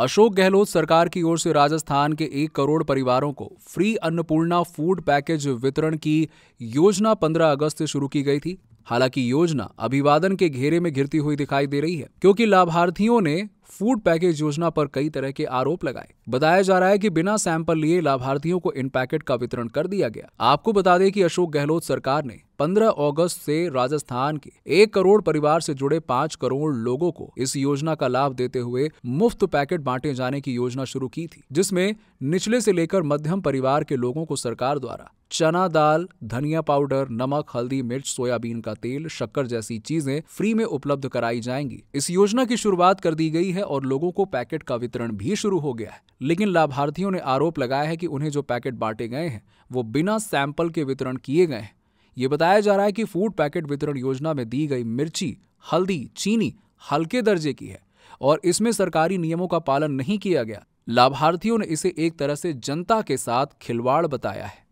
अशोक गहलोत सरकार की ओर से राजस्थान के एक करोड़ परिवारों को फ्री अन्नपूर्णा फूड पैकेज वितरण की योजना 15 अगस्त से शुरू की गई थी हालांकि योजना अभिवादन के घेरे में घिरती हुई दिखाई दे रही है क्योंकि लाभार्थियों ने फूड पैकेज योजना पर कई तरह के आरोप लगाए बताया जा रहा है कि बिना सैंपल लिए लाभार्थियों को इन पैकेट का वितरण कर दिया गया आपको बता दें कि अशोक गहलोत सरकार ने 15 अगस्त से राजस्थान के एक करोड़ परिवार से जुड़े पाँच करोड़ लोगों को इस योजना का लाभ देते हुए मुफ्त पैकेट बांटे जाने की योजना शुरू की थी जिसमें निचले से लेकर मध्यम परिवार के लोगों को सरकार द्वारा चना दाल धनिया पाउडर नमक हल्दी मिर्च सोयाबीन का तेल शक्कर जैसी चीजें फ्री में उपलब्ध कराई जाएंगी इस योजना की शुरुआत कर दी गई है है और लोगों को पैकेट का वितरण भी शुरू हो गया है लेकिन लाभार्थियों ने आरोप लगाया है कि उन्हें जो पैकेट बांटे गए हैं वो बिना सैंपल के वितरण किए गए हैं ये बताया जा रहा है कि फूड पैकेट वितरण योजना में दी गई मिर्ची हल्दी चीनी हल्के दर्जे की है और इसमें सरकारी नियमों का पालन नहीं किया गया लाभार्थियों ने इसे एक तरह से जनता के साथ खिलवाड़ बताया है